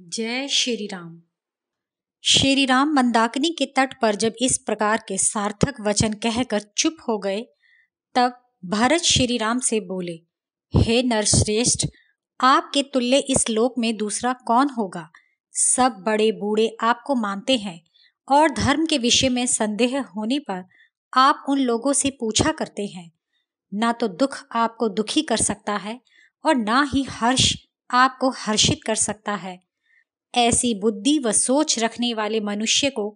जय श्री राम श्री राम मंदाकिनी के तट पर जब इस प्रकार के सार्थक वचन कहकर चुप हो गए तब भरत श्री राम से बोले हे नरश्रेष्ठ आपके तुल्य इस लोक में दूसरा कौन होगा सब बड़े बूढ़े आपको मानते हैं और धर्म के विषय में संदेह होने पर आप उन लोगों से पूछा करते हैं ना तो दुख आपको दुखी कर सकता है और ना ही हर्ष आपको हर्षित कर सकता है ऐसी बुद्धि व सोच रखने वाले मनुष्य को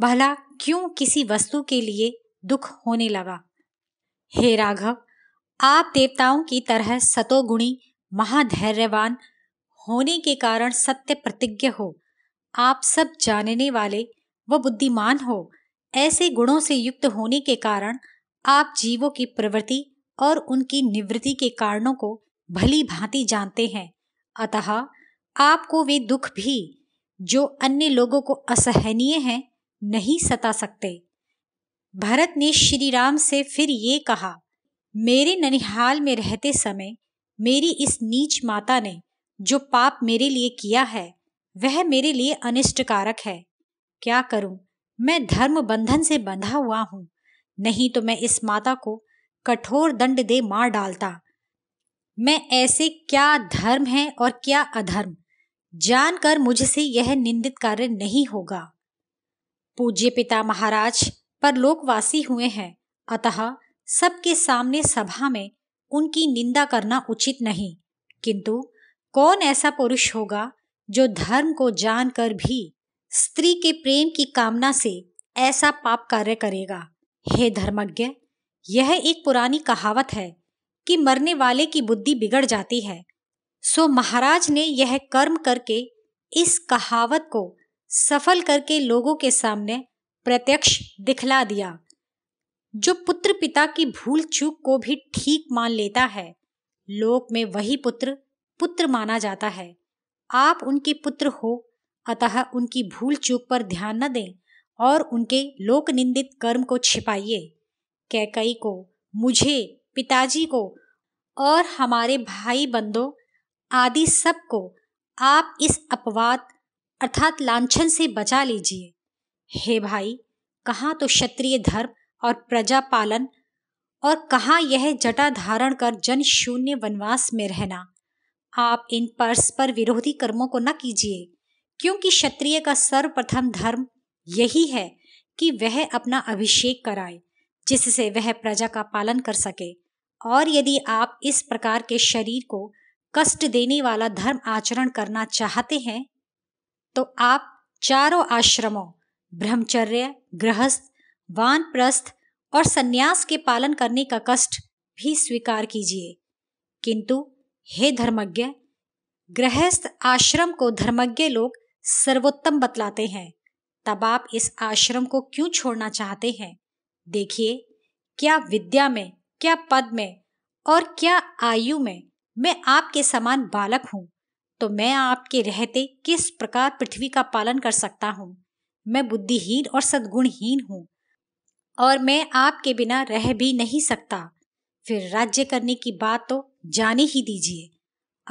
भला क्यों किसी वस्तु के लिए दुख होने लगा हे राघव आप देवताओं की तरह सतोगुणी महाधैर्यवान होने के कारण सत्य प्रतिज्ञ हो आप सब जानने वाले व बुद्धिमान हो ऐसे गुणों से युक्त होने के कारण आप जीवों की प्रवृत्ति और उनकी निवृत्ति के कारणों को भली भांति जानते हैं अतः आपको वे दुख भी जो अन्य लोगों को असहनीय हैं नहीं सता सकते भरत ने श्री राम से फिर ये कहा मेरे ननिहाल में रहते समय मेरी इस नीच माता ने जो पाप मेरे लिए किया है वह मेरे लिए अनिष्टकारक है क्या करूं मैं धर्म बंधन से बंधा हुआ हूं नहीं तो मैं इस माता को कठोर दंड दे मार डालता मैं ऐसे क्या धर्म है और क्या अधर्म जानकर मुझसे यह निंदित कार्य नहीं होगा पूज्य पिता महाराज पर लोकवासी हुए हैं अतः सबके सामने सभा में उनकी निंदा करना उचित नहीं किंतु कौन ऐसा पुरुष होगा जो धर्म को जानकर भी स्त्री के प्रेम की कामना से ऐसा पाप कार्य करेगा हे धर्मज्ञ यह एक पुरानी कहावत है कि मरने वाले की बुद्धि बिगड़ जाती है सो महाराज ने यह कर्म करके इस कहावत को सफल करके लोगों के सामने प्रत्यक्ष दिखला दिया जो पुत्र पिता की भूल चूक को भी ठीक मान लेता है लोक में वही पुत्र पुत्र माना जाता है आप उनके पुत्र हो अतः उनकी भूल चूक पर ध्यान न दें और उनके लोक निंदित कर्म को छिपाइए कैकई को मुझे पिताजी को और हमारे भाई बंदों आदि सबको आप इस अपवाद अर्थात लांछन से बचा लीजिए हे भाई कहाँ तो क्षत्रिय धर्म और प्रजा पालन और कहाँ यह जटा धारण कर जन शून्य वनवास में रहना आप इन परस्पर विरोधी कर्मों को न कीजिए क्योंकि क्षत्रिय का सर्वप्रथम धर्म यही है कि वह अपना अभिषेक कराए जिससे वह प्रजा का पालन कर सके और यदि आप इस प्रकार के शरीर को कष्ट देने वाला धर्म आचरण करना चाहते हैं तो आप चारों आश्रमों ब्रह्मचर्य गृहस्थ वानप्रस्थ और सन्यास के पालन करने का कष्ट भी स्वीकार कीजिए किंतु हे धर्मज्ञ गृहस्थ आश्रम को धर्मज्ञ लोग सर्वोत्तम बतलाते हैं तब आप इस आश्रम को क्यों छोड़ना चाहते हैं देखिए क्या विद्या में क्या पद में और क्या आयु में मैं आपके समान बालक हूँ तो मैं आपके रहते किस प्रकार पृथ्वी का पालन कर सकता हूँ मैं बुद्धिहीन और सद्गुणहीन हूँ और मैं आपके बिना रह भी नहीं सकता फिर राज्य करने की बात तो जाने ही दीजिए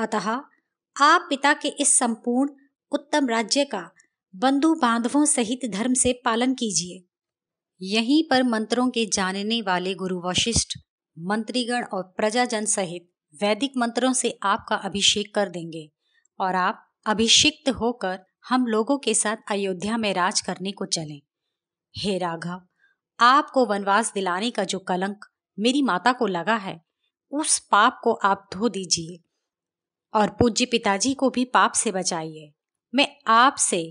अतः आप पिता के इस संपूर्ण उत्तम राज्य का बंधु बांधवों सहित धर्म से पालन कीजिए यहीं पर मंत्रों के जानने वाले गुरु वशिष्ठ मंत्रीगण और प्रजाजन सहित वैदिक मंत्रों से आपका अभिषेक कर देंगे और आप अभिषिक्त होकर हम लोगों के साथ अयोध्या में राज करने को चलें हे राघव आपको वनवास दिलाने का जो कलंक मेरी माता को लगा है उस पाप को आप धो दीजिए और पूज्य पिताजी को भी पाप से बचाइए मैं आपसे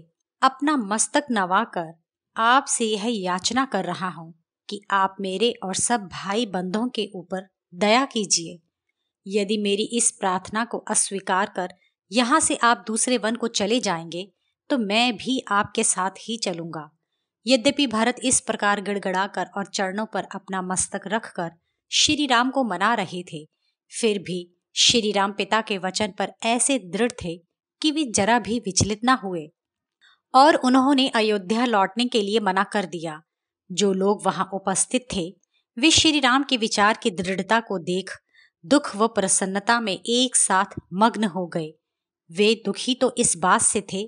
अपना मस्तक नवाकर आपसे यह याचना कर रहा हूँ कि आप मेरे और सब भाई बंधों के ऊपर दया कीजिए यदि मेरी इस प्रार्थना को अस्वीकार कर यहाँ से आप दूसरे वन को चले जाएंगे तो मैं भी आपके साथ ही चलूंगा यद्यपि भरत इस प्रकार गड़गड़ाकर कर और चरणों पर अपना मस्तक रखकर श्री राम को मना रहे थे फिर भी श्री राम पिता के वचन पर ऐसे दृढ़ थे कि वे जरा भी विचलित न हुए और उन्होंने अयोध्या लौटने के लिए मना कर दिया जो लोग वहां उपस्थित थे वे श्री राम के विचार की दृढ़ता को देख दुख व प्रसन्नता में एक साथ मग्न हो गए वे दुखी तो इस बात से थे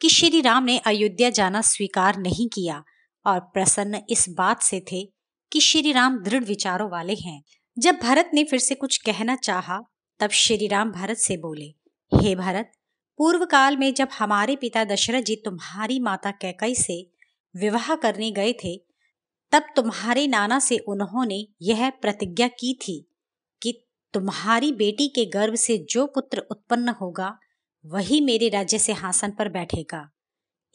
कि श्री राम ने अयोध्या जाना स्वीकार नहीं किया और प्रसन्न इस बात से थे कि श्री राम दृढ़ विचारों वाले हैं जब भरत ने फिर से कुछ कहना चाहा, तब श्री राम भरत से बोले हे भरत पूर्व काल में जब हमारे पिता दशरथ जी तुम्हारी माता कैकई से विवाह करने गए थे तब तुम्हारे नाना से उन्होंने यह प्रतिज्ञा की थी तुम्हारी बेटी के गर्भ से जो पुत्र उत्पन्न होगा वही मेरे राज्य से हासन पर बैठेगा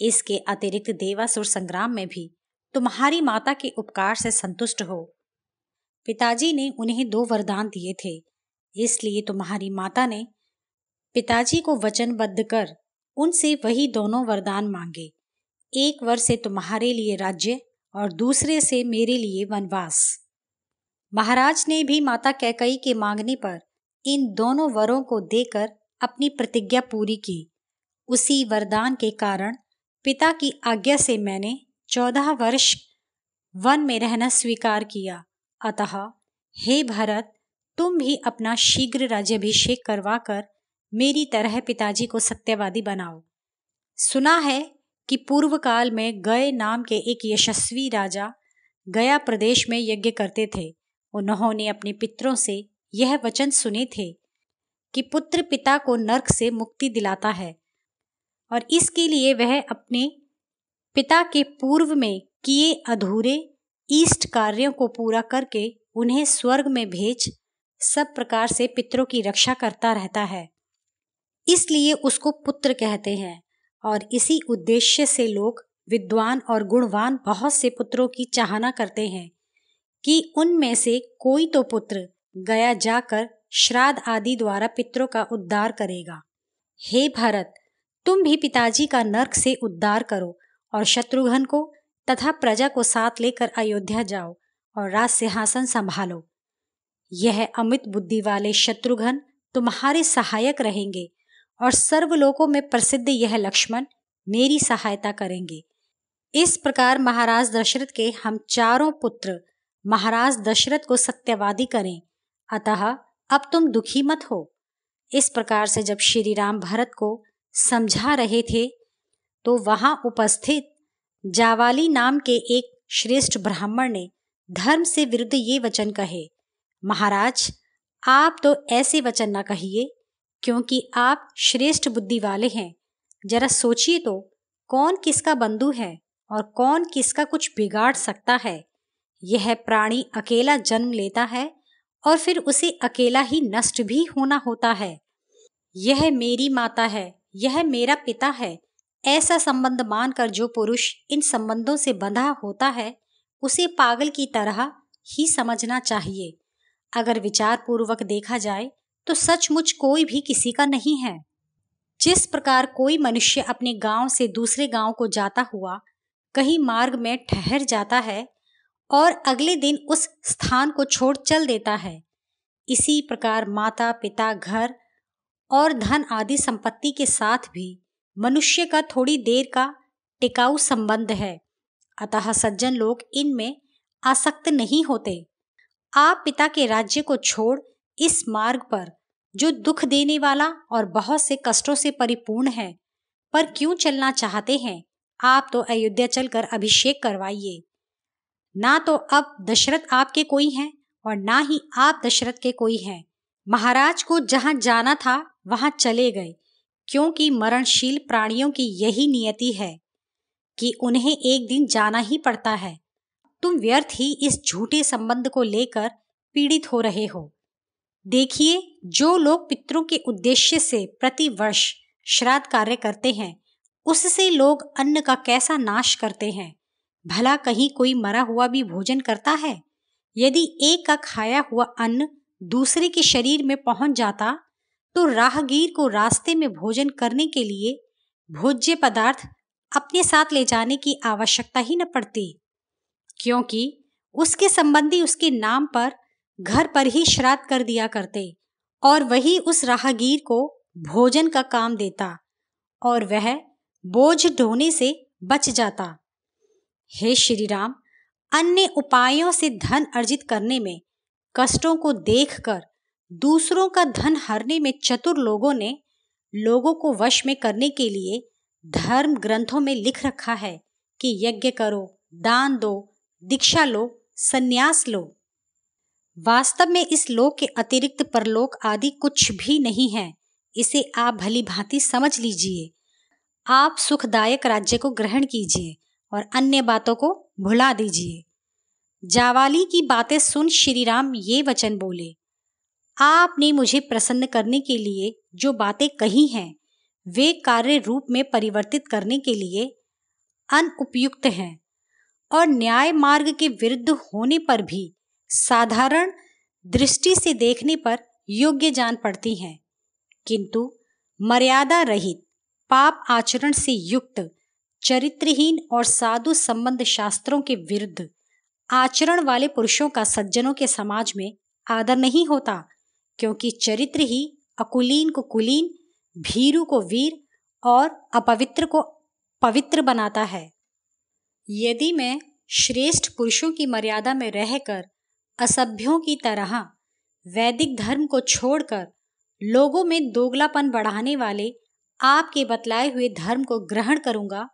इसके अतिरिक्त देवासुर संग्राम में भी तुम्हारी माता के उपकार से संतुष्ट हो पिताजी ने उन्हें दो वरदान दिए थे इसलिए तुम्हारी माता ने पिताजी को वचनबद्ध कर उनसे वही दोनों वरदान मांगे एक वर से तुम्हारे लिए राज्य और दूसरे से मेरे लिए वनवास महाराज ने भी माता कैकई के मांगने पर इन दोनों वरों को देकर अपनी प्रतिज्ञा पूरी की उसी वरदान के कारण पिता की आज्ञा से मैंने चौदह वर्ष वन में रहना स्वीकार किया अतः हे भरत तुम भी अपना शीघ्र राज्यभिषेक कर मेरी तरह पिताजी को सत्यवादी बनाओ सुना है कि पूर्व काल में गए नाम के एक यशस्वी राजा गया प्रदेश में यज्ञ करते थे उन्होंने अपने पितरों से यह वचन सुने थे कि पुत्र पिता को नर्क से मुक्ति दिलाता है और इसके लिए वह अपने पिता के पूर्व में किए अधूरे ईष्ट कार्यों को पूरा करके उन्हें स्वर्ग में भेज सब प्रकार से पितरों की रक्षा करता रहता है इसलिए उसको पुत्र कहते हैं और इसी उद्देश्य से लोग विद्वान और गुणवान बहुत से पुत्रों की चाहना करते हैं कि उनमें से कोई तो पुत्र गया जाकर श्राद्ध आदि द्वारा पितरों का उद्धार करेगा हे भरत तुम भी पिताजी का नर्क से उद्धार करो और शत्रुघ्न को तथा प्रजा को साथ लेकर अयोध्या जाओ और राज सिंहासन संभालो यह अमित बुद्धि वाले शत्रुघ्न तुम्हारे सहायक रहेंगे और सर्वलोकों में प्रसिद्ध यह लक्ष्मण मेरी सहायता करेंगे इस प्रकार महाराज दशरथ के हम चारों पुत्र महाराज दशरथ को सत्यवादी करें अतः अब तुम दुखी मत हो इस प्रकार से जब श्री राम भरत को समझा रहे थे तो वहां उपस्थित जावाली नाम के एक श्रेष्ठ ब्राह्मण ने धर्म से विरुद्ध ये वचन कहे महाराज आप तो ऐसे वचन न कहिए क्योंकि आप श्रेष्ठ बुद्धि वाले हैं जरा सोचिए तो कौन किसका बंधु है और कौन किसका कुछ बिगाड़ सकता है यह प्राणी अकेला जन्म लेता है और फिर उसे अकेला ही नष्ट भी होना होता है यह मेरी माता है यह मेरा पिता है ऐसा संबंध मानकर जो पुरुष इन संबंधों से बंधा होता है उसे पागल की तरह ही समझना चाहिए अगर विचार पूर्वक देखा जाए तो सचमुच कोई भी किसी का नहीं है जिस प्रकार कोई मनुष्य अपने गांव से दूसरे गांव को जाता हुआ कहीं मार्ग में ठहर जाता है और अगले दिन उस स्थान को छोड़ चल देता है इसी प्रकार माता पिता घर और धन आदि संपत्ति के साथ भी मनुष्य का थोड़ी देर का टिकाऊ संबंध है अतः सज्जन लोग इनमें आसक्त नहीं होते आप पिता के राज्य को छोड़ इस मार्ग पर जो दुख देने वाला और बहुत से कष्टों से परिपूर्ण है पर क्यों चलना चाहते हैं आप तो अयोध्या चलकर अभिषेक करवाइए ना तो अब दशरथ आपके कोई हैं और ना ही आप दशरथ के कोई हैं महाराज को जहां जाना था वहां चले गए क्योंकि मरणशील प्राणियों की यही नियति है कि उन्हें एक दिन जाना ही पड़ता है तुम व्यर्थ ही इस झूठे संबंध को लेकर पीड़ित हो रहे हो देखिए जो लोग पितरों के उद्देश्य से प्रतिवर्ष श्राद्ध कार्य करते हैं उससे लोग अन्न का कैसा नाश करते हैं भला कहीं कोई मरा हुआ भी भोजन करता है यदि एक का खाया हुआ अन्न दूसरे के शरीर में पहुंच जाता तो राहगीर को रास्ते में भोजन करने के लिए भोज्य पदार्थ अपने साथ ले जाने की आवश्यकता ही न पड़ती क्योंकि उसके संबंधी उसके नाम पर घर पर ही श्राद्ध कर दिया करते और वही उस राहगीर को भोजन का काम देता और वह बोझ ढोने से बच जाता हे श्री राम अन्य उपायों से धन अर्जित करने में कष्टों को देखकर दूसरों का धन हरने में चतुर लोगों ने लोगों को वश में करने के लिए धर्म ग्रंथों में लिख रखा है कि यज्ञ करो दान दो दीक्षा लो संन्यास लो वास्तव में इस लोक के अतिरिक्त परलोक आदि कुछ भी नहीं है इसे आप भली भांति समझ लीजिए आप सुखदायक राज्य को ग्रहण कीजिए और अन्य बातों को भुला दीजिए जावाली की बातें सुन श्री राम ये वचन बोले आपने मुझे प्रसन्न करने के लिए जो बातें कही हैं वे कार्य रूप में परिवर्तित करने के लिए अनुपयुक्त हैं और न्याय मार्ग के विरुद्ध होने पर भी साधारण दृष्टि से देखने पर योग्य जान पड़ती हैं किंतु मर्यादा रहित पाप आचरण से युक्त चरित्रहीन और साधु संबंध शास्त्रों के विरुद्ध आचरण वाले पुरुषों का सज्जनों के समाज में आदर नहीं होता क्योंकि चरित्र ही अकुलीन को कुलीन भीरू को वीर और अपवित्र को पवित्र बनाता है यदि मैं श्रेष्ठ पुरुषों की मर्यादा में रहकर असभ्यों की तरह वैदिक धर्म को छोड़कर लोगों में दोगलापन बढ़ाने वाले आपके बतलाए हुए धर्म को ग्रहण करूंगा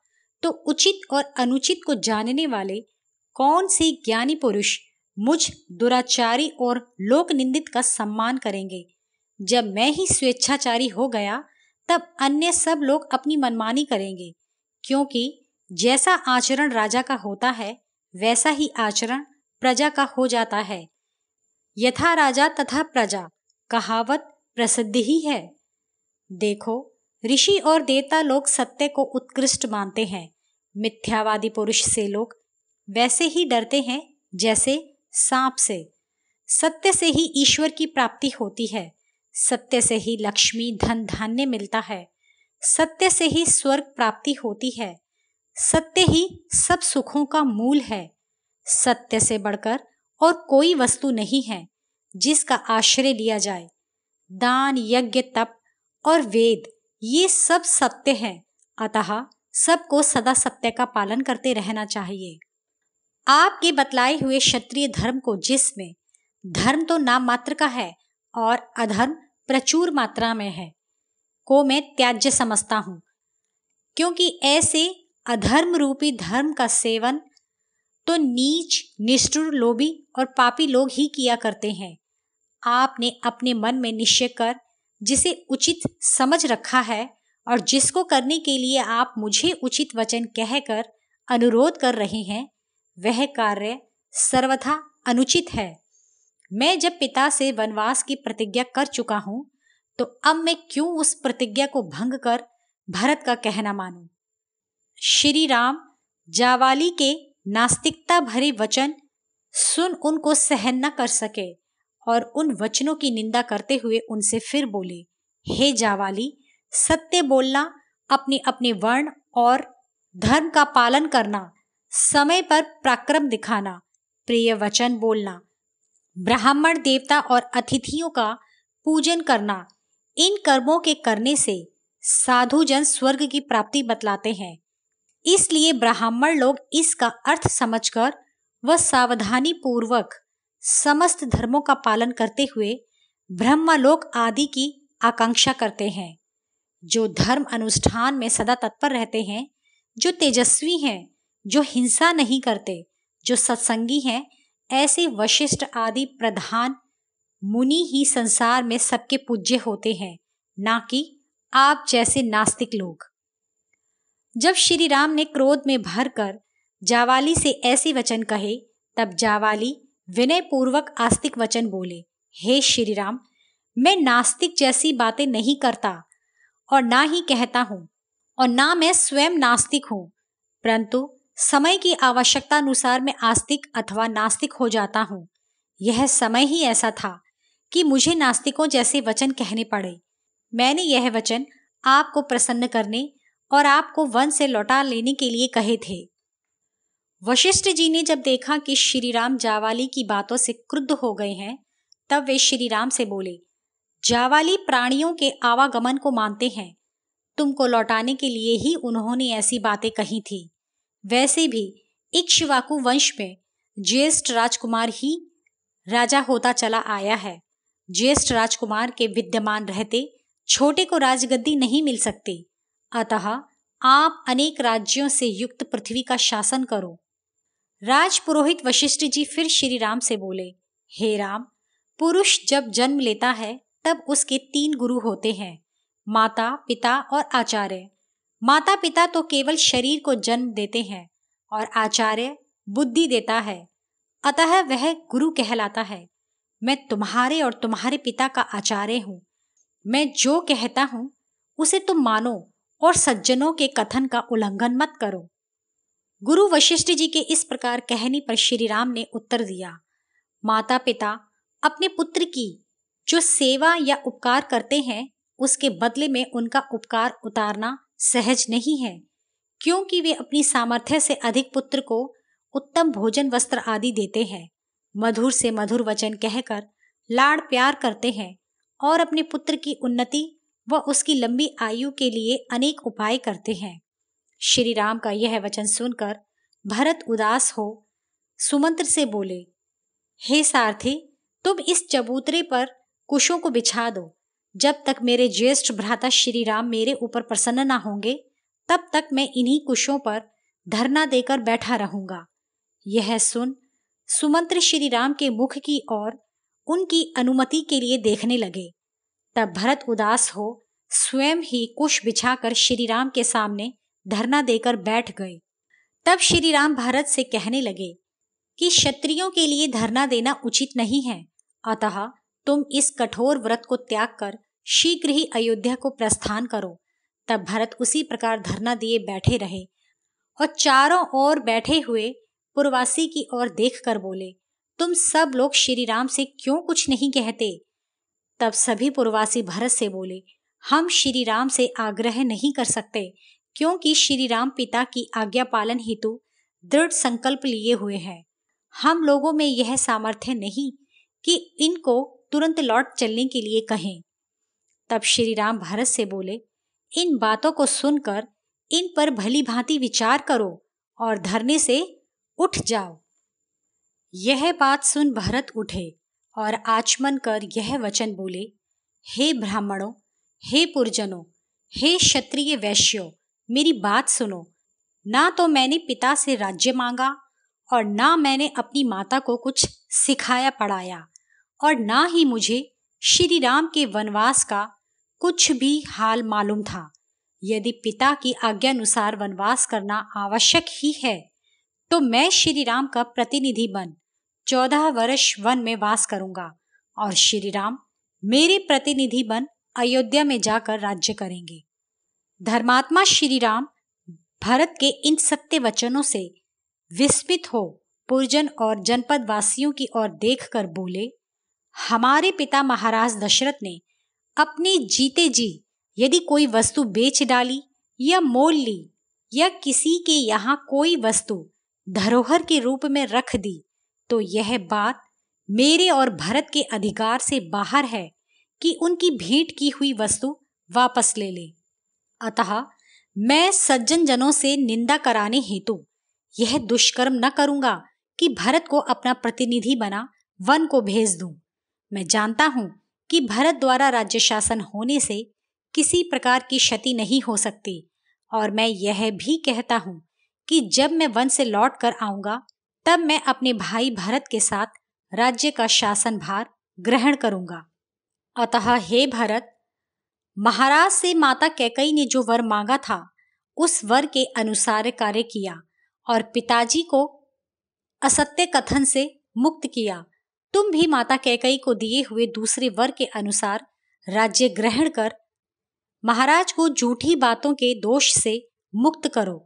तो उचित और अनुचित को जानने वाले कौन से ज्ञानी पुरुष मुझ दुराचारी और लोक निंदित का सम्मान करेंगे जब मैं ही स्वेच्छाचारी हो गया तब अन्य सब लोग अपनी मनमानी करेंगे क्योंकि जैसा आचरण राजा का होता है वैसा ही आचरण प्रजा का हो जाता है यथा राजा तथा प्रजा कहावत प्रसिद्ध ही है देखो ऋषि और देवता लोग सत्य को उत्कृष्ट मानते हैं मिथ्यावादी पुरुष से लोग वैसे ही डरते हैं जैसे सांप से सत्य से ही ईश्वर की प्राप्ति होती है सत्य से ही लक्ष्मी धन धान्य मिलता है सत्य से ही स्वर्ग प्राप्ति होती है सत्य ही सब सुखों का मूल है सत्य से बढ़कर और कोई वस्तु नहीं है जिसका आश्रय लिया जाए दान यज्ञ तप और वेद ये सब सत्य है अतः सबको सदा सत्य का पालन करते रहना चाहिए आपके बतलाए हुए क्षत्रिय धर्म को जिसमें धर्म तो नाम मात्र का है और अधर्म प्रचुर मात्रा में है को मैं त्याज्य समझता हूं क्योंकि ऐसे अधर्म रूपी धर्म का सेवन तो नीच निष्ठुर लोभी और पापी लोग ही किया करते हैं आपने अपने मन में निश्चय कर जिसे उचित समझ रखा है और जिसको करने के लिए आप मुझे उचित वचन कहकर अनुरोध कर रहे हैं वह कार्य सर्वथा अनुचित है मैं जब पिता से वनवास की प्रतिज्ञा कर चुका हूं तो अब मैं क्यों उस प्रतिज्ञा को भंग कर भरत का कहना मानूं? श्री राम जावाली के नास्तिकता भरे वचन सुन उनको सहन न कर सके और उन वचनों की निंदा करते हुए उनसे फिर बोले हे जावाली सत्य बोलना अपने अपने वर्ण और धर्म का पालन करना समय पर पराक्रम दिखाना प्रिय वचन बोलना ब्राह्मण देवता और अतिथियों का पूजन करना इन कर्मों के करने से साधु जन स्वर्ग की प्राप्ति बतलाते हैं इसलिए ब्राह्मण लोग इसका अर्थ समझकर व सावधानी पूर्वक समस्त धर्मों का पालन करते हुए ब्रह्मलोक आदि की आकांक्षा करते हैं जो धर्म अनुष्ठान में सदा तत्पर रहते हैं जो तेजस्वी हैं जो हिंसा नहीं करते जो सत्संगी हैं ऐसे वशिष्ठ आदि प्रधान मुनि ही संसार में सबके पूज्य होते हैं ना कि आप जैसे नास्तिक लोग जब श्री राम ने क्रोध में भर कर जावाली से ऐसे वचन कहे तब जावाली विनय पूर्वक आस्तिक वचन बोले हे श्री राम मैं नास्तिक जैसी बातें नहीं करता और ना ही कहता हूं और ना मैं स्वयं नास्तिक हूं परंतु समय की आवश्यकता अनुसार मैं आस्तिक अथवा नास्तिक हो जाता हूँ यह समय ही ऐसा था कि मुझे नास्तिकों जैसे वचन कहने पड़े मैंने यह वचन आपको प्रसन्न करने और आपको वन से लौटा लेने के लिए कहे थे वशिष्ठ जी ने जब देखा कि श्री राम जावाली की बातों से क्रुद्ध हो गए हैं तब वे श्री राम से बोले जावाली प्राणियों के आवागमन को मानते हैं तुमको लौटाने के लिए ही उन्होंने ऐसी बातें कही थी वैसे भी इक्ष्वाकु वंश में ज्येष्ठ राजकुमार ही राजा होता चला आया है ज्येष्ठ राजकुमार के विद्यमान रहते छोटे को राजगद्दी नहीं मिल सकती अतः आप अनेक राज्यों से युक्त पृथ्वी का शासन करो राज पुरोहित वशिष्ठ जी फिर श्री राम से बोले हे राम पुरुष जब जन्म लेता है तब उसके तीन गुरु होते हैं माता पिता और आचार्य माता पिता तो केवल शरीर को जन्म देते हैं और आचार्य बुद्धि देता है अतः वह गुरु कहलाता है मैं तुम्हारे और तुम्हारे पिता का आचार्य हूँ मैं जो कहता हूँ उसे तुम मानो और सज्जनों के कथन का उल्लंघन मत करो गुरु वशिष्ठ जी के इस प्रकार कहने पर श्री राम ने उत्तर दिया माता पिता अपने पुत्र की जो सेवा या उपकार करते हैं उसके बदले में उनका उपकार उतारना सहज नहीं है क्योंकि वे अपनी सामर्थ्य से अधिक पुत्र को उत्तम भोजन वस्त्र आदि देते हैं मधुर से मधुर वचन कहकर लाड़ प्यार करते हैं और अपने पुत्र की उन्नति व उसकी लंबी आयु के लिए अनेक उपाय करते हैं श्री राम का यह वचन सुनकर भरत उदास हो सुमंत्र से बोले हे सारथी तुम इस चबूतरे पर कुशों को बिछा दो जब तक मेरे ज्येष्ठ भ्राता श्री राम मेरे ऊपर प्रसन्न ना होंगे तब तक मैं इन्हीं कुशों पर धरना देकर बैठा रहूंगा यह सुन सुमंत्र श्री राम के मुख की ओर उनकी अनुमति के लिए देखने लगे तब भरत उदास हो स्वयं ही कुश बिछाकर श्री राम के सामने धरना देकर बैठ गए तब श्री राम भारत से कहने लगे कि क्षत्रियो के लिए धरना देना उचित नहीं है अतः तुम इस कठोर व्रत को त्याग कर शीघ्र ही अयोध्या को प्रस्थान करो तब भरत उसी प्रकार धरना दिए बैठे रहे और चारों ओर बैठे हुए पूर्वासी की ओर देख कर बोले तुम सब लोग श्री राम से क्यों कुछ नहीं कहते तब सभी पूर्वासी भरत से बोले हम श्री राम से आग्रह नहीं कर सकते क्योंकि श्री राम पिता की आज्ञा पालन हेतु दृढ़ संकल्प लिए हुए हैं हम लोगों में यह सामर्थ्य नहीं कि इनको तुरंत लौट चलने के लिए कहें तब श्री राम भरत से बोले इन बातों को सुनकर इन पर भली भांति विचार करो और धरने से उठ जाओ यह बात सुन भरत उठे और आचमन कर यह वचन बोले हे ब्राह्मणों हे पुरजनों हे क्षत्रिय वैश्यों मेरी बात सुनो ना तो मैंने पिता से राज्य मांगा और ना मैंने अपनी माता को कुछ सिखाया पढ़ाया और ना ही मुझे श्री राम के वनवास का कुछ भी हाल मालूम था यदि पिता की आज्ञा अनुसार वनवास करना आवश्यक ही है तो मैं श्री राम का प्रतिनिधि बन चौदह वर्ष वन में वास करूंगा और श्री राम मेरे प्रतिनिधि बन अयोध्या में जाकर राज्य करेंगे धर्मात्मा श्री राम भरत के इन सत्य वचनों से विस्मित हो पुरजन और जनपद वासियों की ओर देखकर बोले हमारे पिता महाराज दशरथ ने अपने जीते जी यदि कोई वस्तु बेच डाली या मोल ली या किसी के यहाँ कोई वस्तु धरोहर के रूप में रख दी तो यह बात मेरे और भरत के अधिकार से बाहर है कि उनकी भेंट की हुई वस्तु वापस ले लें अतः मैं सज्जन जनों से निंदा कराने हेतु यह दुष्कर्म न करूंगा कि भरत को अपना प्रतिनिधि बना वन को भेज दूं। मैं जानता हूं कि भरत द्वारा राज्य शासन होने से किसी प्रकार की क्षति नहीं हो सकती और मैं यह भी कहता हूं कि जब मैं वन से लौट कर आऊंगा तब मैं अपने भाई भरत के साथ राज्य का शासन भार ग्रहण करूंगा अतः हे भरत महाराज से माता कैकई ने जो वर मांगा था उस वर के अनुसार कार्य किया और पिताजी को असत्य कथन से मुक्त किया तुम भी माता कैकई को दिए हुए दूसरे वर के अनुसार राज्य ग्रहण कर महाराज को झूठी बातों के दोष से मुक्त करो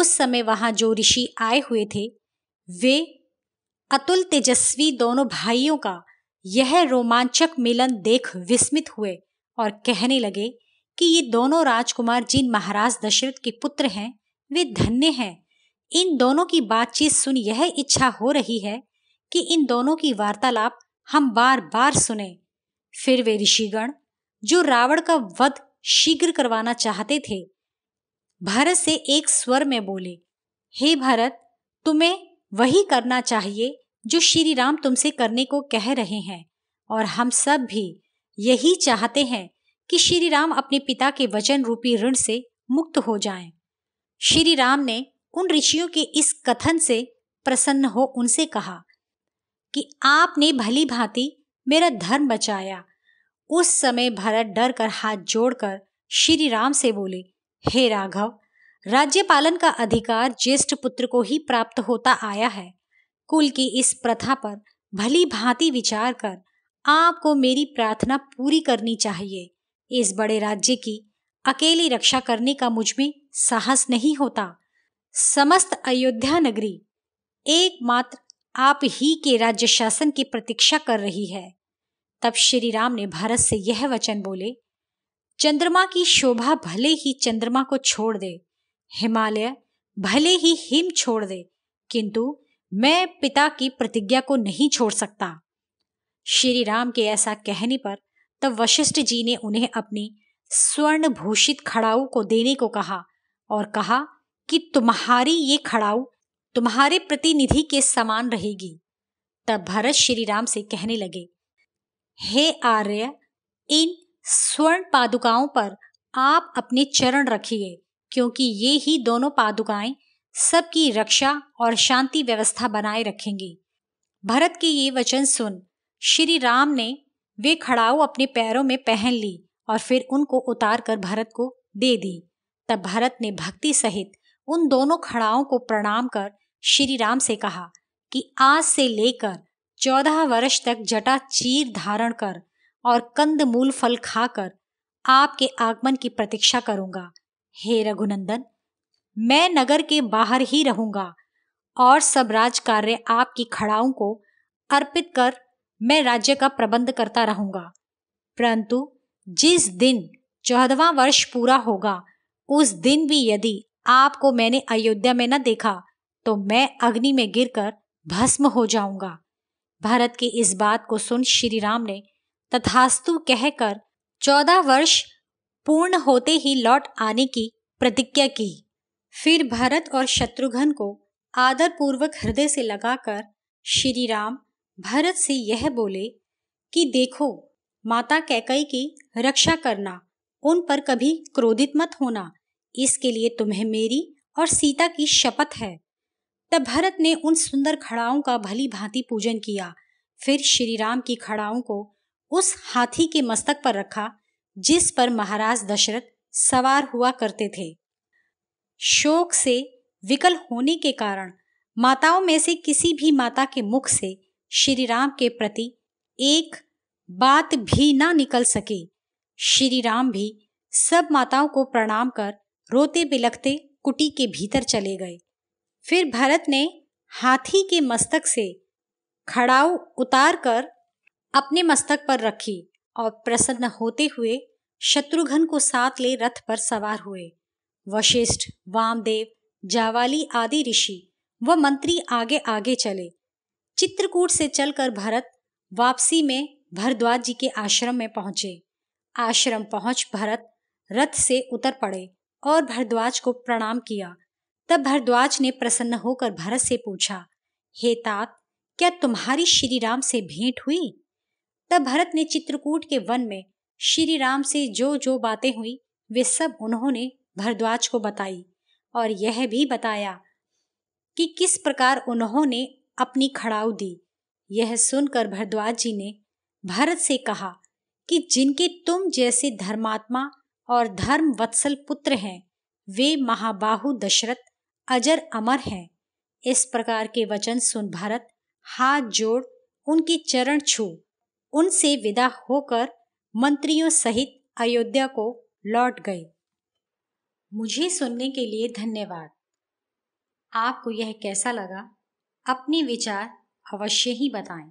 उस समय वहां जो ऋषि आए हुए थे वे अतुल तेजस्वी दोनों भाइयों का यह रोमांचक मिलन देख विस्मित हुए और कहने लगे कि ये दोनों राजकुमार जिन महाराज दशरथ के पुत्र हैं वे धन्य हैं इन दोनों की बातचीत सुन यह इच्छा हो रही है कि इन दोनों की वार्तालाप हम बार बार सुने फिर वे ऋषिगण जो रावण का वध शीघ्र करवाना चाहते थे भरत से एक स्वर में बोले हे भरत तुम्हें वही करना चाहिए जो श्री राम तुमसे करने को कह रहे हैं और हम सब भी यही चाहते हैं कि श्री राम अपने पिता के वचन रूपी ऋण से मुक्त हो जाएं। श्री राम ने उन ऋषियों के इस कथन से प्रसन्न हो उनसे कहा कि आपने भली भांति मेरा धर्म बचाया उस समय भरत डर कर हाथ जोड़कर श्री राम से बोले हे राघव राज्य पालन का अधिकार ज्येष्ठ पुत्र को ही प्राप्त होता आया है कुल की इस प्रथा पर भली भांति विचार कर आपको मेरी प्रार्थना पूरी करनी चाहिए इस बड़े राज्य की अकेली रक्षा करने का मुझमें साहस नहीं होता समस्त अयोध्या नगरी एकमात्र आप ही के राज्य शासन की प्रतीक्षा कर रही है तब श्री राम ने भारत से यह वचन बोले चंद्रमा की शोभा भले ही चंद्रमा को छोड़ दे हिमालय भले ही हिम छोड़ दे किंतु मैं पिता की प्रतिज्ञा को नहीं छोड़ सकता श्री राम के ऐसा कहने पर तब वशिष्ठ जी ने उन्हें अपनी स्वर्ण भूषित खड़ाऊ को देने को कहा और कहा कि तुम्हारी ये खड़ाऊ तुम्हारे प्रतिनिधि के समान रहेगी तब भरत श्री राम से कहने लगे हे आर्य इन स्वर्ण पादुकाओं पर आप अपने चरण रखिए क्योंकि ये ही दोनों पादुकाएं सबकी रक्षा और शांति व्यवस्था बनाए रखेंगी भरत के ये वचन सुन श्री राम ने वे खड़ाऊ अपने पैरों में पहन ली और फिर उनको उतार कर भरत को दे दी तब भरत ने भक्ति सहित उन दोनों खड़ाओं को प्रणाम कर श्री राम से कहा कि आज से लेकर चौदह वर्ष तक जटा चीर धारण कर और कंद मूल फल खाकर आपके आगमन की प्रतीक्षा करूंगा हे रघुनंदन मैं नगर के बाहर ही रहूंगा और सब राज कार्य आपकी खड़ाओं को अर्पित कर मैं राज्य का प्रबंध करता रहूंगा परंतु जिस दिन चौदवा वर्ष पूरा होगा उस दिन भी यदि आपको मैंने अयोध्या में न देखा तो मैं अग्नि में गिरकर भस्म हो जाऊंगा भारत की इस बात को सुन श्री राम ने तथास्तु कहकर चौदह वर्ष पूर्ण होते ही लौट आने की प्रतिज्ञा की फिर भरत और शत्रुघ्न को आदरपूर्वक हृदय से लगाकर श्री राम भरत से यह बोले कि देखो माता कैकई की रक्षा करना उन पर कभी क्रोधित मत होना इसके लिए तुम्हें मेरी और सीता की शपथ है तब भरत ने उन सुंदर खड़ाओं का भली भांति पूजन किया फिर श्री राम की खड़ाओं को उस हाथी के मस्तक पर रखा जिस पर महाराज दशरथ सवार हुआ करते थे शोक से विकल होने के कारण माताओं में से किसी भी माता के मुख से श्री राम के प्रति एक बात भी ना निकल सके श्री राम भी सब माताओं को प्रणाम कर रोते बिलखते कुटी के भीतर चले गए फिर भरत ने हाथी के मस्तक से खड़ाऊ उतार कर अपने मस्तक पर रखी और प्रसन्न होते हुए शत्रुघ्न को साथ ले रथ पर सवार हुए वशिष्ठ वामदेव जावाली आदि ऋषि व मंत्री आगे आगे चले चित्रकूट से चलकर भरत वापसी में भरद्वाज जी के आश्रम में पहुंचे आश्रम पहुंच भरत रथ से उतर पड़े और भरद्वाज को प्रणाम किया तब भरद्वाज ने प्रसन्न होकर भरत से पूछा हे तात क्या तुम्हारी श्री राम से भेंट हुई तब भरत ने चित्रकूट के वन में श्री राम से जो जो बातें हुई वे सब उन्होंने भरद्वाज को बताई और यह भी बताया कि किस प्रकार उन्होंने अपनी खड़ाव दी यह सुनकर भरद्वाज जी ने भरत से कहा कि जिनके तुम जैसे धर्मात्मा और धर्म वत्सल पुत्र हैं वे महाबाहु दशरथ अजर अमर हैं इस प्रकार के वचन सुन भरत हाथ जोड़ उनके चरण छू उनसे विदा होकर मंत्रियों सहित अयोध्या को लौट गए मुझे सुनने के लिए धन्यवाद आपको यह कैसा लगा अपने विचार अवश्य ही बताएं